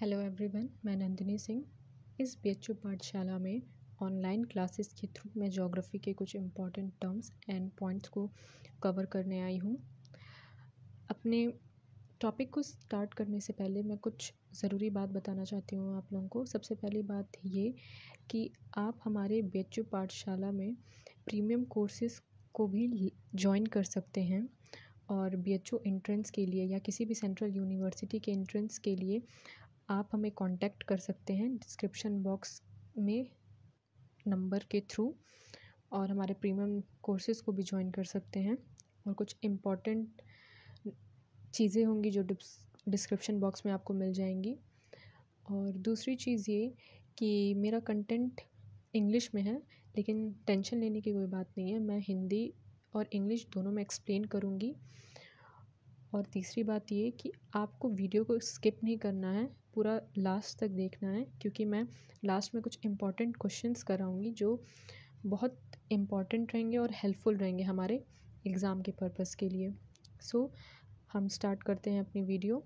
Hello everyone मैं नंदिनी सिंह इस बी पाठशाला में ऑनलाइन क्लासेस के थ्रू मैं जोग्राफ़ी के कुछ इम्पॉर्टेंट टर्म्स एंड पॉइंट्स को कवर करने आई हूँ अपने टॉपिक को स्टार्ट करने से पहले मैं कुछ ज़रूरी बात बताना चाहती हूँ आप लोगों को सबसे पहली बात ये कि आप हमारे बी पाठशाला में प्रीमियम कोर्सेस को भी ज्वाइन कर सकते हैं और बी एच एंट्रेंस के लिए या किसी भी सेंट्रल यूनिवर्सिटी के एंट्रेंस के लिए आप हमें कांटेक्ट कर सकते हैं डिस्क्रिप्शन बॉक्स में नंबर के थ्रू और हमारे प्रीमियम कोर्सेज़ को भी ज्वाइन कर सकते हैं और कुछ इम्पॉर्टेंट चीज़ें होंगी जो डिस्क्रिप्शन बॉक्स में आपको मिल जाएंगी और दूसरी चीज़ ये कि मेरा कंटेंट इंग्लिश में है लेकिन टेंशन लेने की कोई बात नहीं है मैं हिंदी और इंग्लिश दोनों में एक्सप्लेन करूँगी और तीसरी बात ये कि आपको वीडियो को स्किप नहीं करना है पूरा लास्ट तक देखना है क्योंकि मैं लास्ट में कुछ इंपॉर्टेंट क्वेश्चंस कराऊंगी जो बहुत इम्पॉर्टेंट रहेंगे और हेल्पफुल रहेंगे हमारे एग्ज़ाम के पर्पज़ के लिए सो so, हम स्टार्ट करते हैं अपनी वीडियो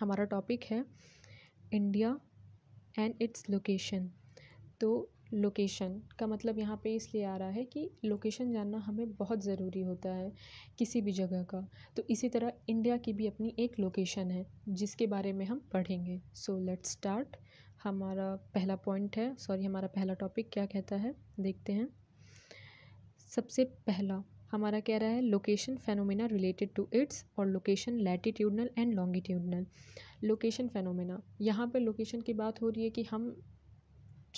हमारा टॉपिक है इंडिया एंड इट्स लोकेशन तो लोकेशन का मतलब यहाँ पे इसलिए आ रहा है कि लोकेशन जानना हमें बहुत ज़रूरी होता है किसी भी जगह का तो इसी तरह इंडिया की भी अपनी एक लोकेशन है जिसके बारे में हम पढ़ेंगे सो लेट्स स्टार्ट हमारा पहला पॉइंट है सॉरी हमारा पहला टॉपिक क्या कहता है देखते हैं सबसे पहला हमारा कह रहा है location phenomena related to its और location latitudinal and longitudinal location phenomena यहाँ पर लोकेशन की बात हो रही है कि हम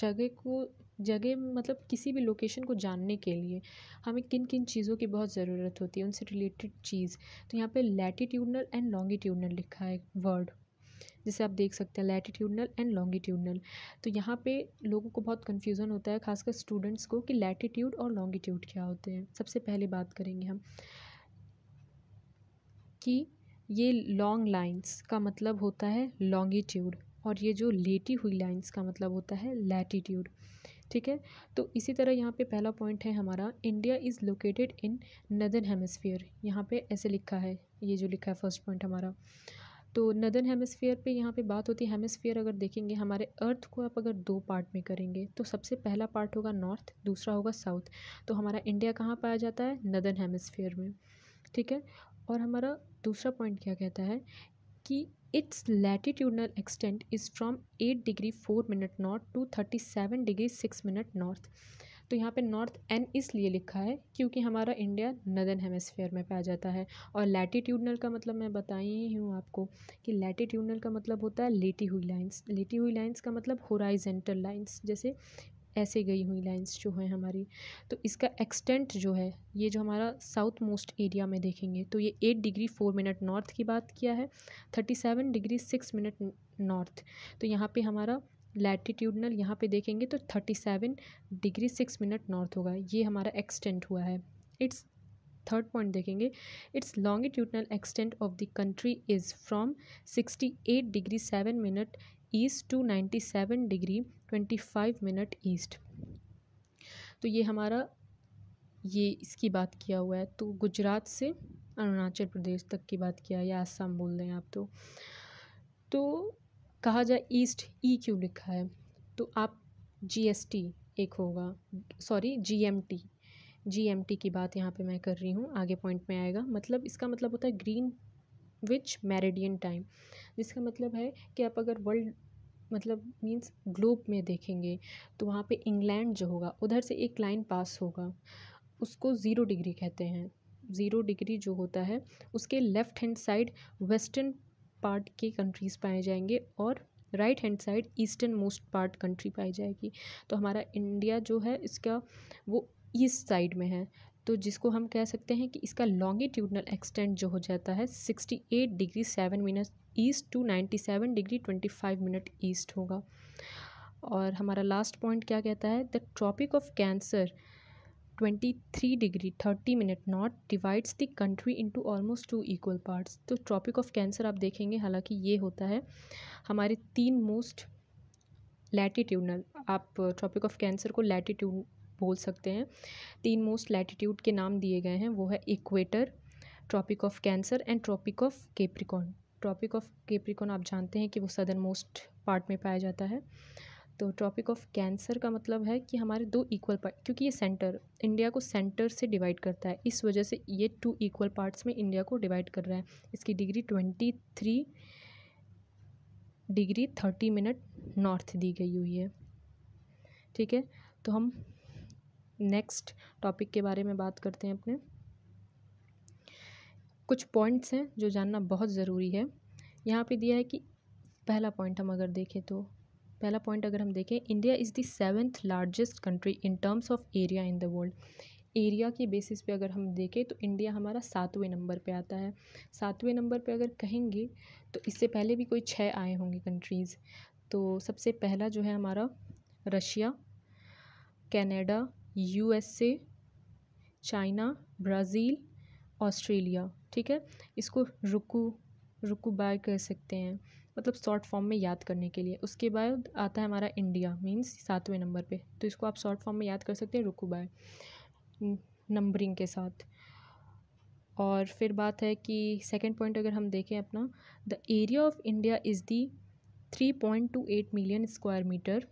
जगह को जगह मतलब किसी भी लोकेशन को जानने के लिए हमें किन किन चीज़ों की बहुत ज़रूरत होती है उनसे रिलेटेड चीज़ तो यहाँ पे लैटिट्यूडनल एंड लॉन्गिट्यूडनल लिखा है वर्ड जैसे आप देख सकते हैं लैटिट्यूडनल एंड लॉन्गिट्यूडनल तो यहाँ पे लोगों को बहुत कन्फ्यूज़न होता है खासकर स्टूडेंट्स को कि लैटिट्यूड और लॉन्गिट्यूड क्या होते हैं सबसे पहले बात करेंगे हम कि ये लॉन्ग लाइंस का मतलब होता है लॉन्गिट्यूड और ये जो लेटी हुई लाइंस का मतलब होता है लैटिट्यूड ठीक है तो इसी तरह यहाँ पे पहला पॉइंट है हमारा India is located in northern hemisphere यहाँ पे ऐसे लिखा है ये जो लिखा है फर्स्ट पॉइंट हमारा तो नदन हेमस्फीयर पे यहाँ पे बात होती है हेमस्फीयर अगर देखेंगे हमारे अर्थ को आप अगर दो पार्ट में करेंगे तो सबसे पहला पार्ट होगा नॉर्थ दूसरा होगा साउथ तो हमारा इंडिया कहाँ पाया जाता है नदन हेमस्फीयर में ठीक है और हमारा दूसरा पॉइंट क्या कहता है कि Its latitudinal extent is from 8 degree 4 minute north to 37 degree 6 minute north. तो यहाँ पे नॉर्थ एन इसलिए लिखा है क्योंकि हमारा इंडिया नदन हेमस्फेयर में पाया जाता है और लैटिट्यूडनल का मतलब मैं बताई ही हूँ आपको कि लैटिट्यूडनल का मतलब होता है लेटी हुई लाइंस लेटी हुई लाइंस का मतलब होराइजेंटल लाइंस जैसे ऐसे गई हुई लाइंस जो हैं हमारी तो इसका एक्सटेंट जो है ये जो हमारा साउथ मोस्ट एरिया में देखेंगे तो ये eight degree four minute north की बात किया है thirty seven degree six minute north तो यहाँ पे हमारा लैटिट्यूडनल यहाँ पे देखेंगे तो thirty seven degree six minute north होगा ये हमारा एक्सटेंट हुआ है इट्स थर्ड पॉइंट देखेंगे its longitudinal extent of the country is from sixty eight degree seven minute east to ninety seven degree twenty five minute east तो ये हमारा ये इसकी बात किया हुआ है तो गुजरात से अरुणाचल प्रदेश तक की बात किया या आसाम बोल रहे हैं आप तो तो कहा जाए ईस्ट ई क्यों लिखा है तो आप जीएसटी एक होगा सॉरी जीएमटी जीएमटी की बात यहाँ पे मैं कर रही हूँ आगे पॉइंट में आएगा मतलब इसका मतलब होता है ग्रीन विच मेरेडियन टाइम जिसका मतलब है कि आप अगर वर्ल्ड मतलब मीन्स ग्लोब में देखेंगे तो वहाँ पे इंग्लैंड जो होगा उधर से एक लाइन पास होगा उसको ज़ीरो डिग्री कहते हैं ज़ीरो डिग्री जो होता है उसके left hand side western part के कंट्रीज़ पाए जाएंगे और right hand side eastern most part country पाई जाएगी तो हमारा इंडिया जो है इसका वो ईस्ट साइड में है तो जिसको हम कह सकते हैं कि इसका लॉन्गिट्यूडनल एक्सटेंड जो हो जाता है sixty eight degree seven minute east to ninety seven degree twenty five minute east होगा और हमारा लास्ट पॉइंट क्या कहता है the tropic of cancer twenty three degree thirty minute north divides the country into almost two equal parts तो tropic of cancer आप देखेंगे हालांकि ये होता है हमारे तीन मोस्ट लैटिट्यूडनल आप ट्रॉपिक ऑफ कैंसर को लैटिट्यूड बोल सकते हैं तीन मोस्ट लैटिट्यूड के नाम दिए गए हैं वो है equator tropic of cancer and tropic of capricorn tropic of capricorn आप जानते हैं कि वो सदर मोस्ट पार्ट में पाया जाता है तो ट्रॉपिक ऑफ कैंसर का मतलब है कि हमारे दो इक्वल पार्ट क्योंकि ये सेंटर इंडिया को सेंटर से डिवाइड करता है इस वजह से ये टू इक्वल पार्ट्स में इंडिया को डिवाइड कर रहा है इसकी degree twenty three degree thirty minute north दी गई हुई है ठीक है तो हम नेक्स्ट टॉपिक के बारे में बात करते हैं अपने कुछ पॉइंट्स हैं जो जानना बहुत ज़रूरी है यहाँ पे दिया है कि पहला पॉइंट हम अगर देखें तो पहला पॉइंट अगर हम देखें India is the seventh largest country in terms of area in the world area की बेसिस पे अगर हम देखें तो इंडिया हमारा सातवें नंबर पे आता है सातवें नंबर पे अगर कहेंगे तो इससे पहले भी कोई छः आए होंगे कंट्रीज़ तो सबसे पहला जो है हमारा Russia Canada U S A China Brazil Australia ठीक है इसको रुकू रुकू बाय कह सकते हैं मतलब शॉर्ट फॉर्म में याद करने के लिए उसके बाद आता है हमारा इंडिया मीन्स सातवें नंबर पे तो इसको आप शॉर्ट फॉर्म में याद कर सकते हैं रुकू बाय नंबरिंग के साथ और फिर बात है कि सेकंड पॉइंट अगर हम देखें अपना the area of India is the three point two eight million square metre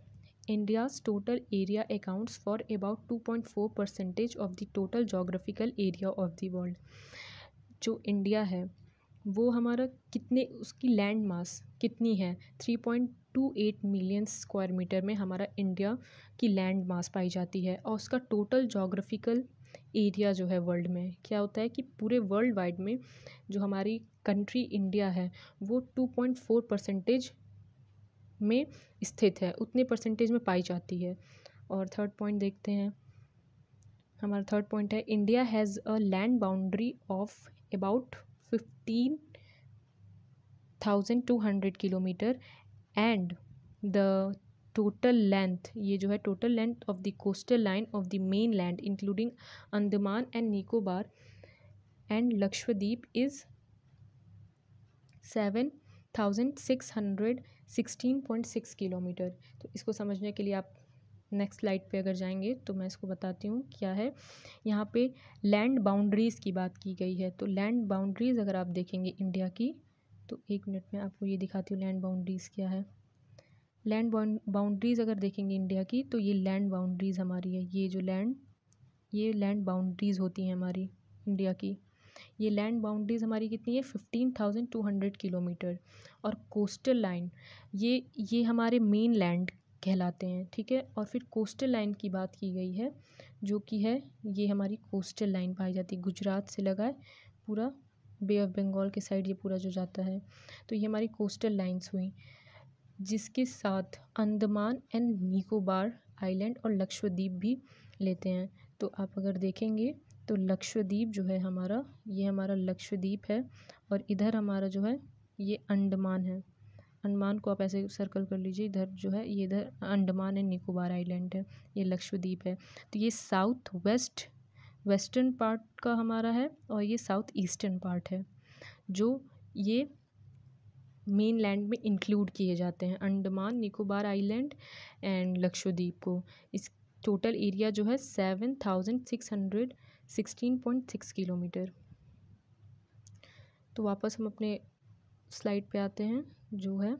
India's total area accounts for about 2.4 percentage of the total geographical area of the world जो इंडिया है वो हमारा कितने उसकी लैंड मास कितनी है three point two eight million square metre में हमारा इंडिया की लैंड मास पाई जाती है और उसका टोटल जोग्राफिकल एरिया जो है वर्ल्ड में क्या होता है कि पूरे वर्ल्ड वाइड में जो हमारी कंट्री इंडिया है वो टू पॉइंट फोर परसेंटेज में स्थित है उतने परसेंटेज में पाई जाती है और थर्ड पॉइंट देखते हैं हमारा थर्ड पॉइंट है India has a land boundary of about fifteen thousand two hundred kilometre and the total length ये जो है total length of the coastal line of the mainland including Andaman and Nicobar and Lakshadweep is seven thousand six hundred sixteen point six kilometre तो इसको समझने के लिए आप next slide पे अगर जाएंगे तो मैं इसको बताती हूँ क्या है यहाँ पे लैंड बाउंड्रीज़ की बात की गई है तो लैंड बाउंड्रीज़ अगर आप देखेंगे इंडिया की तो एक मिनट में आपको ये दिखाती हूँ लैंड बाउंड्रीज़ क्या है लैंड बाउंड्रीज़ अगर देखेंगे इंडिया की तो ये लैंड बाउंड्रीज़ हमारी है ये जो लैंड ये लैंड बाउंड्रीज़ होती हैं हमारी इंडिया की ये लैंड बाउंड्रीज़ हमारी कितनी है fifteen thousand two hundred kilometre और कोस्टल लाइन ये ये हमारे मेन लैंड कहलाते हैं ठीक है और फिर कोस्टल लाइन की बात की गई है जो कि है ये हमारी कोस्टल लाइन पाई जाती है गुजरात से लगा है पूरा बे ऑफ बंगाल के साइड ये पूरा जो जाता है तो ये हमारी कोस्टल लाइन्स हुई जिसके साथ अंडमान एंड निकोबार आइलैंड और लक्षद्वीप भी लेते हैं तो आप अगर देखेंगे तो लक्षद्वीप जो है हमारा ये हमारा लक्षद्वीप है और इधर हमारा जो है ये अंडमान है अंडमान को आप ऐसे सर्कल कर लीजिए इधर जो है ये इधर अंडमान एंड निकोबार आइलैंड है ये लक्षद्वीप है तो ये साउथ वेस्ट वेस्टर्न पार्ट का हमारा है और ये साउथ ईस्टर्न पार्ट है जो ये मेन लैंड में इंक्लूड किए जाते हैं अंडमान निकोबार आइलैंड एंड लक्षद्वीप को इस टोटल एरिया जो है seven thousand six hundred sixteen point six kilometre तो वापस हम अपने स्लाइड पे आते हैं जो है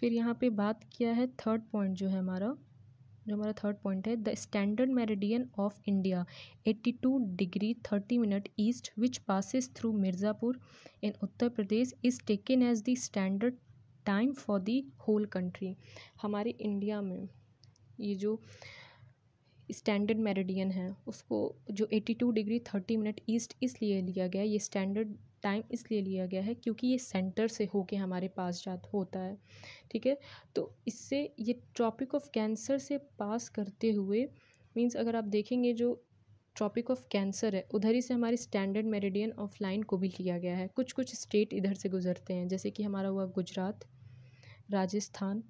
फिर यहाँ पे बात किया है थर्ड पॉइंट जो है हमारा जो हमारा थर्ड पॉइंट है the standard meridian of India 82 degree 30 minute east which passes through Mirzapur in Uttar Pradesh is taken as the standard time for the whole country हमारे इंडिया में ये जो स्टैंडर्ड मेरिडियन है उसको जो eighty two degree thirty minute east इसलिए लिया गया ये स्टैंडर्ड टाइम इसलिए लिया गया है क्योंकि ये सेंटर से होके हमारे पास जात होता है ठीक है तो इससे ये ट्रॉपिक ऑफ कैंसर से पास करते हुए मींस अगर आप देखेंगे जो ट्रॉपिक ऑफ कैंसर है उधर ही से हमारी स्टैंडर्ड मेरिडियन ऑफ लाइन को भी लिया गया है कुछ कुछ स्टेट इधर से गुजरते हैं जैसे कि हमारा हुआ गुजरात राजस्थान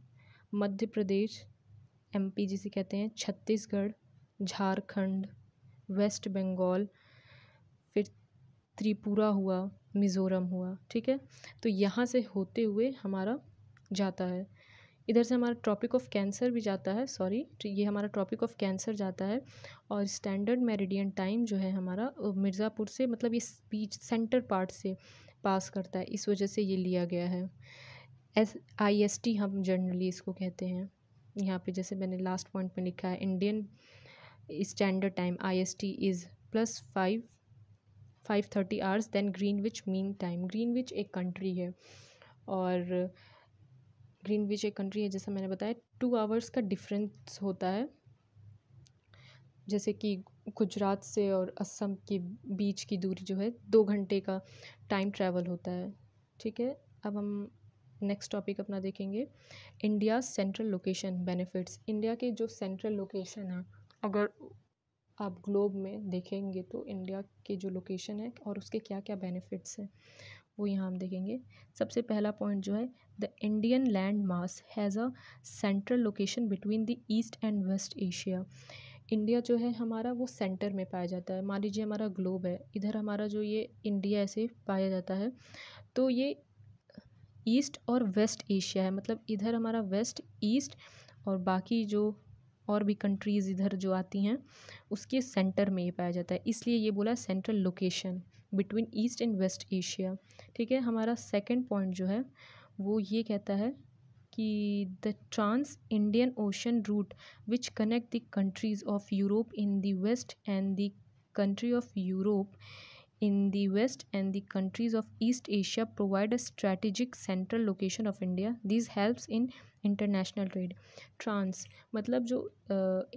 मध्य प्रदेश एमपी जिसे कहते हैं छत्तीसगढ़ झारखंड वेस्ट बंगाल फिर त्रिपुरा हुआ मिज़ोरम हुआ ठीक है तो यहाँ से होते हुए हमारा जाता है इधर से हमारा ट्रॉपिक ऑफ कैंसर भी जाता है सॉरी तो ये हमारा ट्रॉपिक ऑफ कैंसर जाता है और स्टैंडर्ड मेरिडियन टाइम जो है हमारा मिर्ज़ापुर से मतलब ये बीच सेंटर पार्ट से पास करता है इस वजह से ये लिया गया है एस आई एस टी हम जनरली इसको कहते हैं यहाँ पे जैसे मैंने लास्ट पॉइंट में लिखा है Indian time I S T is plus five five thirty hours than Greenwich mean time Greenwich एक कंट्री है और ग्रीन विच एक कंट्री है जैसा मैंने बताया टू आवर्स का डिफरेंस होता है जैसे कि गुजरात से और असम के बीच की दूरी जो है दो घंटे का टाइम ट्रैवल होता है ठीक है अब हम नेक्स्ट टॉपिक अपना देखेंगे India central location benefits India के जो सेंट्रल लोकेशन है अगर आप ग्लोब में देखेंगे तो इंडिया के जो लोकेशन है और उसके क्या क्या बेनिफिट्स हैं वो यहाँ हम देखेंगे सबसे पहला पॉइंट जो है the Indian land mass has a central location between the east and west Asia India जो है हमारा वो सेंटर में पाया जाता है मान लीजिए हमारा ग्लोब है इधर हमारा जो ये इंडिया ऐसे पाया जाता है तो ये ईस्ट और वेस्ट एशिया है मतलब इधर हमारा वेस्ट ईस्ट और बाकी जो और भी कंट्रीज़ इधर जो आती हैं उसके सेंटर में ये पाया जाता है इसलिए ये बोला central location between east and west Asia ठीक है हमारा सेकंड पॉइंट जो है वो ये कहता है कि the trans Indian ocean route which connect the countries of Europe in the west and the country of Europe in the west and the countries of east Asia provide a strategic central location of India this helps in international trade trans मतलब जो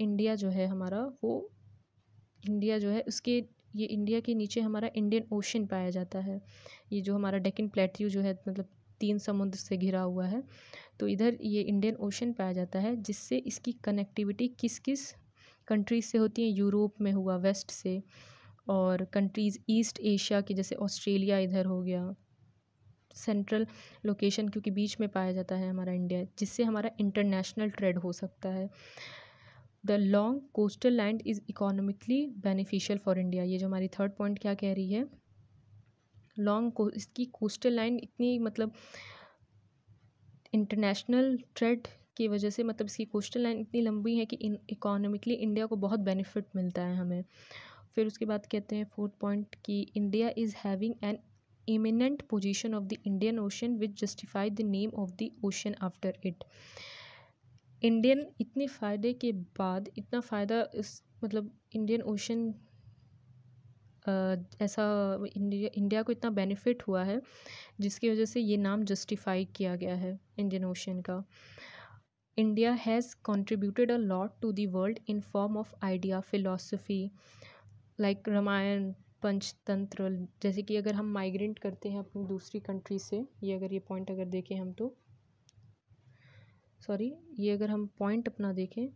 India जो है हमारा वो India जो है उसके ये इंडिया के नीचे हमारा इंडियन ओशन पाया जाता है ये जो हमारा डेकिन प्लेट्यू जो है मतलब तीन समुद्र से घिरा हुआ है तो इधर ये इंडियन ओशन पाया जाता है जिससे इसकी कनेक्टिविटी किस किस कंट्रीज से होती है यूरोप में हुआ वेस्ट से और कंट्रीज़ ईस्ट एशिया की जैसे ऑस्ट्रेलिया इधर हो गया सेंट्रल लोकेशन क्योंकि बीच में पाया जाता है हमारा इंडिया जिससे हमारा इंटरनेशनल ट्रेड हो सकता है the long coastal land is economically beneficial for India ये जो हमारी थर्ड पॉइंट क्या कह रही है लॉन्ग को इसकी कोस्टल लाइन इतनी मतलब इंटरनेशनल ट्रेड की वजह से मतलब इसकी कोस्टल लाइन इतनी लंबी है कि इकोनॉमिकली इंडिया को बहुत बेनिफिट मिलता है हमें फिर उसके बाद कहते हैं फोर्थ पॉइंट कि India is having an eminent position of the Indian ocean which justify the name of the ocean after it Indian इतने फ़ायदे के बाद इतना फ़ायदा इस मतलब इंडियन ओशन ऐसा इंडिया इंडिया को इतना बेनिफिट हुआ है जिसकी वजह से ये नाम जस्टिफाई किया गया है इंडियन ओशन का India has contributed a lot to the world in form of idea philosophy like Ramayana Panchatantra जैसे कि अगर हम माइग्रेंट करते हैं अपनी दूसरी कंट्री से ये अगर ये पॉइंट अगर देखें हम तो सॉरी ये अगर हम पॉइंट अपना देखें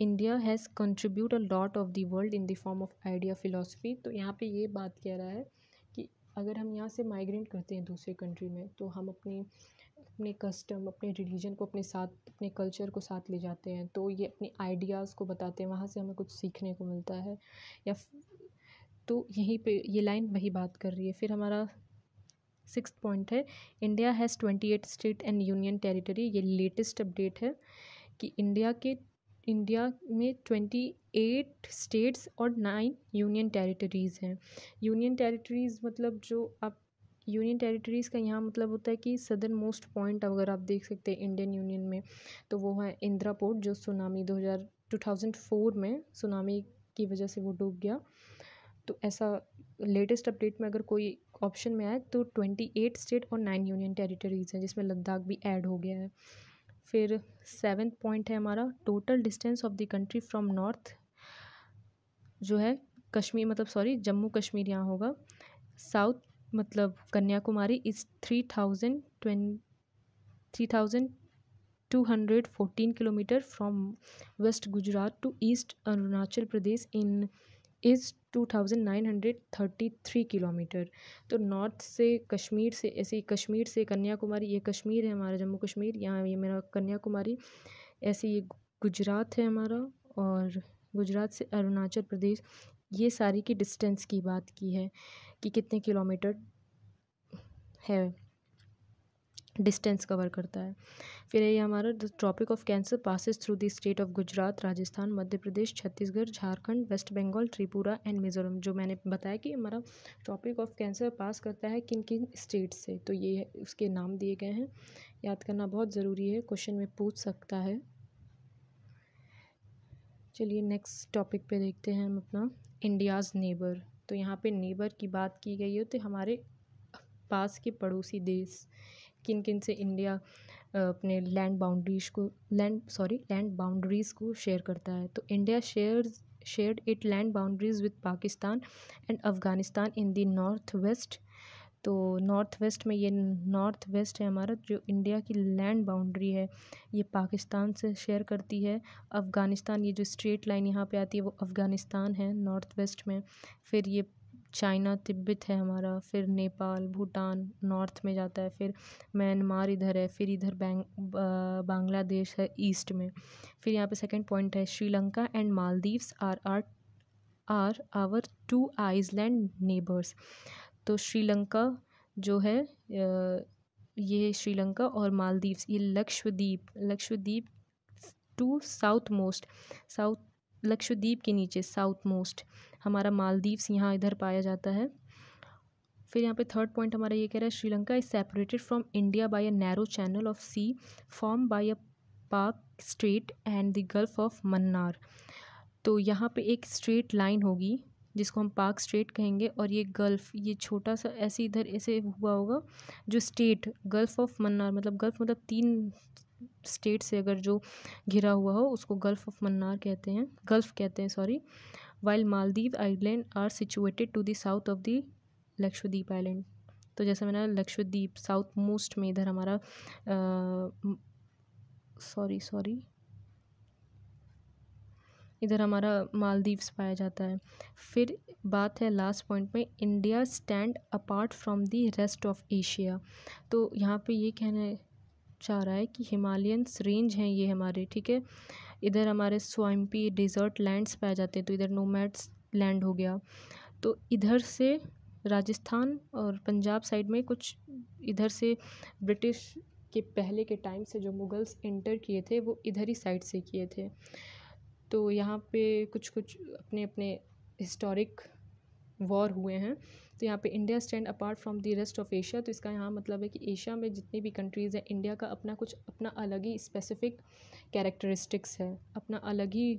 India has contribute a lot of the world in the form of idea philosophy तो यहाँ पे ये बात कह रहा है कि अगर हम यहाँ से माइग्रेंट करते हैं दूसरे कंट्री में तो हम अपनी अपने कस्टम अपने रिलीजन को अपने साथ अपने कल्चर को साथ ले जाते हैं तो ये अपने आइडियाज़ को बताते हैं वहाँ से हमें कुछ सीखने को मिलता है या तो यहीं पे ये लाइन वही बात कर रही है फिर हमारा सिक्स पॉइंट है India has twenty eight state and union territory ये लेटेस्ट अपडेट है कि इंडिया के इंडिया में ट्वेंटी एट स्टेट्स और नाइन यूनियन टेरिटरीज़ हैं यूनियन टेरिटरीज़ मतलब जो आप यूनियन टेरिटरीज़ का यहाँ मतलब होता है कि सदर मोस्ट पॉइंट अगर आप देख सकते हैं इंडियन यूनियन में तो वो है इंदिरा पोर्ट जो सुनामी दो थाउजेंड फोर में सुनामी की वजह से वो डूब गया तो ऐसा लेटेस्ट अपडेट में अगर कोई ऑप्शन में आए तो ट्वेंटी एट स्टेट और नाइन यूनियन टेरिटरीज़ हैं जिसमें लद्दाख भी ऐड हो गया है फिर सेवन पॉइंट है हमारा total distance of the country from north जो है कश्मीर मतलब सॉरी जम्मू कश्मीर यहाँ होगा साउथ मतलब Kanyakumari is three thousand twenty three thousand two hundred fourteen kilometre from west Gujarat to east Arunachal Pradesh in is two thousand nine hundred thirty three kilometre तो north से कश्मीर से ऐसे कश्मीर से कन्याकुमारी ये कश्मीर है हमारा जम्मू कश्मीर यहाँ ये मेरा कन्याकुमारी ऐसे ये गुजरात है हमारा और गुजरात से अरुणाचल प्रदेश ये सारी की डिस्टेंस की बात की है कि कितने किलोमीटर है डिस्टेंस कवर करता है फिर ये हमारा the tropic of cancer passes through the state of Gujarat Rajasthan Madhya Pradesh Chhattisgarh Jharkhand west Bengal Tripura and Mizoram जो मैंने बताया कि हमारा ट्रॉपिक ऑफ कैंसर पास करता है किन किन स्टेट से तो ये उसके नाम दिए गए हैं याद करना बहुत ज़रूरी है क्वेश्चन में पूछ सकता है चलिए नेक्स्ट टॉपिक पे देखते हैं हम अपना इंडियाज़ नेबर तो यहाँ पे नेबर की बात की गई है तो हमारे पास के पड़ोसी देश किन किन से इंडिया अपने लैंड बाउंड्रीज को लैंड सॉरी लैंड बाउंड्रीज़ को शेयर करता है तो India share shared it land boundaries with Pakistan and Afghanistan in the north west तो नॉर्थ वेस्ट में ये नॉर्थ वेस्ट है हमारा जो इंडिया की लैंड बाउंड्री है ये पाकिस्तान से शेयर करती है अफ़गानिस्तान ये जो स्ट्रेट लाइन यहाँ पे आती है वो अफ़गानिस्तान है नॉर्थ वेस्ट में फिर ये चाइना तिब्बत है हमारा फिर नेपाल भूटान नॉर्थ में जाता है फिर म्यांमार इधर है फिर इधर बैंग बांग्लादेश है ईस्ट में फिर यहाँ पे सेकंड पॉइंट है Sri Lanka and Maldives are are are our two island neighbours तो श्रीलंका जो है ये श्रीलंका और मालदीव्स ये Lakshadweep Lakshadweep to south most south Lakshadweep के नीचे साउथ मोस्ट हमारा मालदीव्स यहाँ इधर पाया जाता है फिर यहाँ पे थर्ड पॉइंट हमारा ये कह रहा है Sri Lanka is separated from India by a narrow channel of sea form by a Pak strait and the gulf of Mannar तो यहाँ पे एक स्ट्रेट लाइन होगी जिसको हम पाक स्ट्रेट कहेंगे और ये गल्फ़ ये छोटा सा ऐसे इधर ऐसे हुआ होगा जो स्टेट गल्फ़ ऑफ मन्नार मतलब गल्फ़ मतलब तीन स्टेट से अगर जो घिरा हुआ हो उसको गल्फ़ ऑफ मन्नार कहते हैं गल्फ़ कहते हैं sorry while Maldive island are situated to the south of the Lakshadweep island तो जैसे मैंने लक्षद्वीप साउथ मोस्ट में इधर हमारा सॉरी सॉरी इधर हमारा मालदीव्स पाया जाता है फिर बात है लास्ट पॉइंट में India stand apart from the rest of Asia तो यहाँ पे ये कहना चाह रहा है कि हिमालयन रेंज हैं ये हमारे ठीक है इधर हमारे स्वाइम्पी डिज़र्ट लैंड्स पाए जाते हैं तो इधर नोमैड्स लैंड हो गया तो इधर से राजस्थान और पंजाब साइड में कुछ इधर से ब्रिटिश के पहले के टाइम से जो मुग़ल्स एंटर किए थे वो इधर ही साइड से किए थे तो यहाँ पे कुछ कुछ अपने अपने हिस्टोरिक वॉर हुए हैं तो यहाँ पे India stand apart from the rest of Asia तो इसका यहाँ मतलब है कि एशिया में जितनी भी कंट्रीज़ हैं इंडिया का अपना कुछ अपना अलग ही स्पेसिफिक कैरेक्टरिस्टिक्स है अपना अलग ही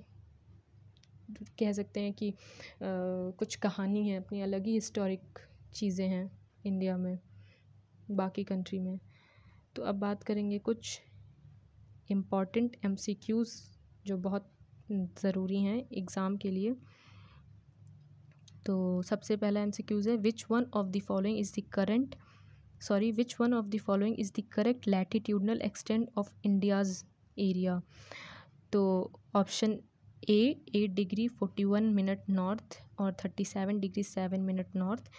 कह सकते हैं कि आ, कुछ कहानी है अपनी अलग ही हिस्टोरिक चीज़ें हैं इंडिया में बाकी कंट्री में तो अब बात करेंगे कुछ इम्पॉर्टेंट एम जो बहुत ज़रूरी हैं एग्ज़ाम के लिए तो सबसे पहला एम सी क्यूज़ है which one of the following is the current sorry which one of the following is the correct latitudinal extent of India's area तो option A eight degree forty one minute north और thirty seven degree seven minute north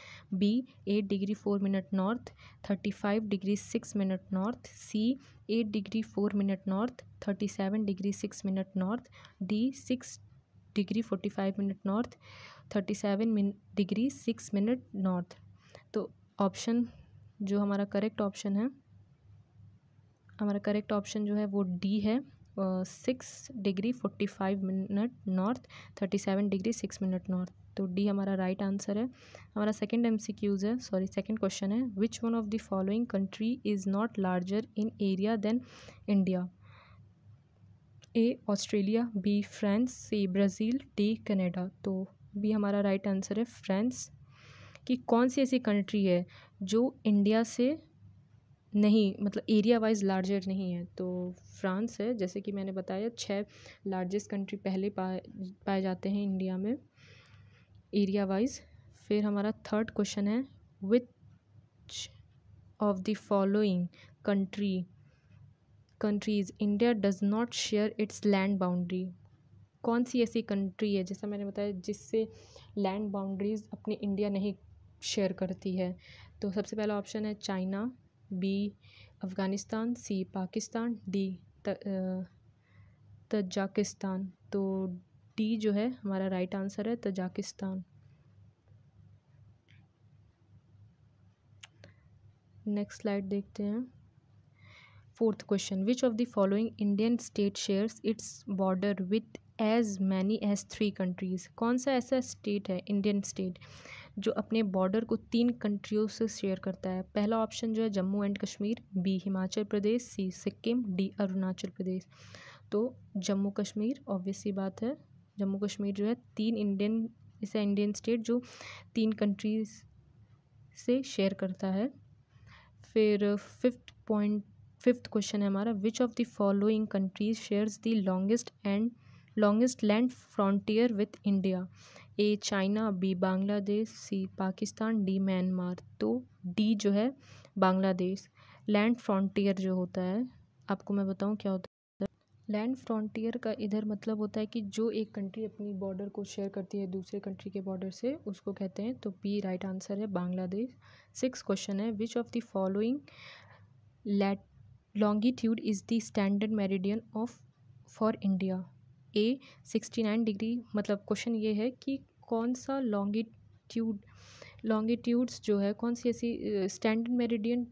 B eight degree four minute north thirty five degree six minute north C eight degree four minute north thirty seven degree six minute north D six degree forty five minute north thirty seven degree six minute north तो option जो हमारा correct option है हमारा correct option जो है वो D है six degree forty five minute north thirty seven degree six minute north तो डी हमारा राइट right आंसर है हमारा सेकंड एमसीक्यूज है सॉरी सेकंड क्वेश्चन है which one of the following country is not larger in area than India A Australia B France C Brazil D Canada तो भी हमारा right right answer है France कि कौन सी ऐसी कंट्री है जो इंडिया से नहीं मतलब एरिया वाइज लार्जर नहीं है तो फ्रांस है जैसे कि मैंने बताया छः लार्जेस्ट कंट्री पहले पाए पाए जाते हैं इंडिया में एरिया वाइज फिर हमारा थर्ड क्वेश्चन है which of the following country countries India does not share its land boundary कौन सी ऐसी कंट्री है जैसा मैंने बताया जिससे लैंड बाउंड्रीज़ अपनी इंडिया नहीं शेयर करती है तो सबसे पहला ऑप्शन है China B Afghanistan C Pakistan D Tajikistan तो डी जो है हमारा राइट आंसर है तजाकिस्तान नेक्स्ट स्लाइड देखते हैं fourth question which of the following Indian state shares its border with as many as three countries कौन सा ऐसा स्टेट है इंडियन स्टेट जो अपने बॉर्डर को तीन कंट्रियों से शेयर करता है पहला ऑप्शन जो है Jammu and Kashmir B Himachal Pradesh C Sikkim D Arunachal Pradesh तो जम्मू कश्मीर ऑब्वियसली बात है जम्मू कश्मीर जो है तीन इंडियन ऐसा इंडियन स्टेट जो तीन कंट्रीज से शेयर करता है फिर फिफ्थ पॉइंट फिफ्थ क्वेश्चन है हमारा which of the following countries shares the longest and longest land frontier with India A China B Bangladesh C Pakistan D Myanmar तो डी जो है बांग्लादेश लैंड फ्रॉन्टियर जो होता है आपको मैं बताऊँ क्या होता है लैंड फ्रॉन्टियर का इधर मतलब होता है कि जो एक कंट्री अपनी बॉर्डर को शेयर करती है दूसरे कंट्री के बॉर्डर से उसको कहते हैं तो बी राइट आंसर है बांग्लादेश सिक्स क्वेश्चन है which of the following lat longitude is the standard meridian of for India A sixty nine degree मतलब क्वेश्चन ये है कि कौन सा लॉन्गिट्यूड लॉन्गिट्यूड्स जो है कौन सी ऐसी स्टैंडर्ड मेरिडियन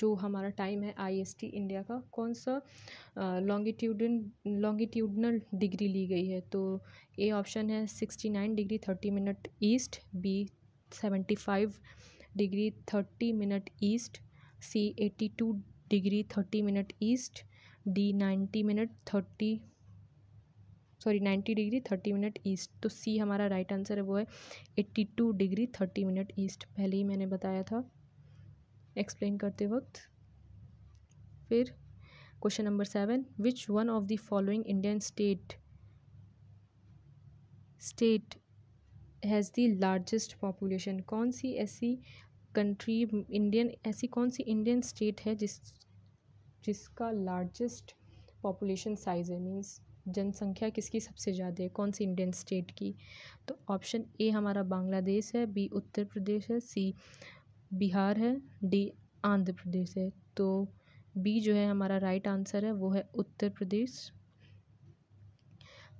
जो हमारा टाइम है आईएसटी इंडिया का कौन सा लॉन्गिट्यूडन लॉन्गिट्यूडनल डिग्री ली गई है तो ए ऑप्शन है sixty nine degree thirty minute east B seventy five degree thirty minute east C eighty two degree thirty minute east D ninety minute thirty sorry 90 degree 30 minute east तो C हमारा right answer है वो है 82 degree 30 minute east पहले ही मैंने बताया था explain करते वक्त फिर question number seven which one of the following Indian state state has the largest population कौन सी ऐसी कंट्री इंडियन ऐसी कौन सी इंडियन स्टेट है जिस जिसका लार्जेस्ट पॉपुलेशन साइज़ है मीन्स जनसंख्या किसकी सबसे ज़्यादा है कौन सी इंडियन स्टेट की तो ऑप्शन ए हमारा बांग्लादेश है बी उत्तर प्रदेश है सी बिहार है डी आंध्र प्रदेश है तो बी जो है हमारा राइट आंसर है वो है उत्तर प्रदेश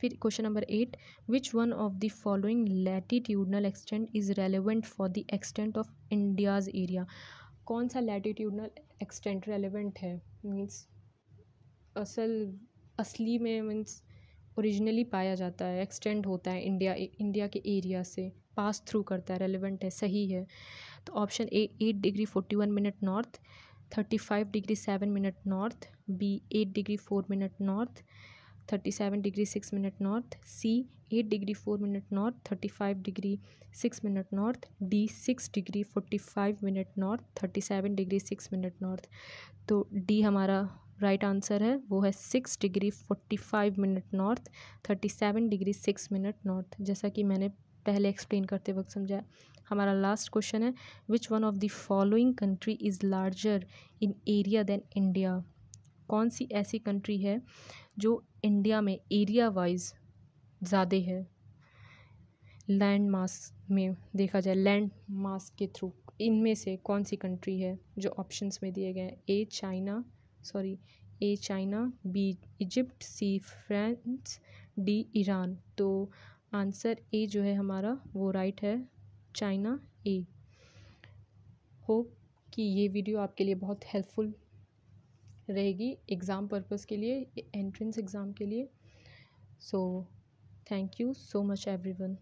फिर question number eight which one of the following latitudinal extent is relevant for the extent of India's area कौन सा लैटीट्यूडनल एक्सटेंट रेलिवेंट है मीन्स असल असली में मीन्स ओरिजिनली पाया जाता है एक्सटेंड होता है इंडिया इंडिया के एरिया से पास थ्रू करता है रेलिवेंट है सही है तो option A eight degree forty one minute north thirty five degree seven minute north B eight degree four minute north thirty seven degree six minute north C eight degree four minute north thirty five degree six minute north D six degree forty five minute north thirty seven degree six minute north तो D हमारा right answer है वो है six degree forty five minute north thirty seven degree six minute north जैसा कि मैंने पहले explain करते वक्त समझाया हमारा लास्ट क्वेश्चन है which one of the following country is larger in area than India कौन सी ऐसी कंट्री है जो इंडिया में एरिया वाइज ज़्यादा है लैंड मास में देखा जाए लैंड मास के थ्रू इनमें से कौन सी कंट्री है जो ऑप्शंस में दिए गए हैं A China sorry A China B Egypt C France D Iran तो आंसर ए जो है हमारा वो राइट है चाइना ए होप कि ये वीडियो आपके लिए बहुत हेल्पफुल रहेगी एग्ज़ाम पर्पज़ के लिए एंट्रेंस एग्ज़ाम के लिए so thank you so much everyone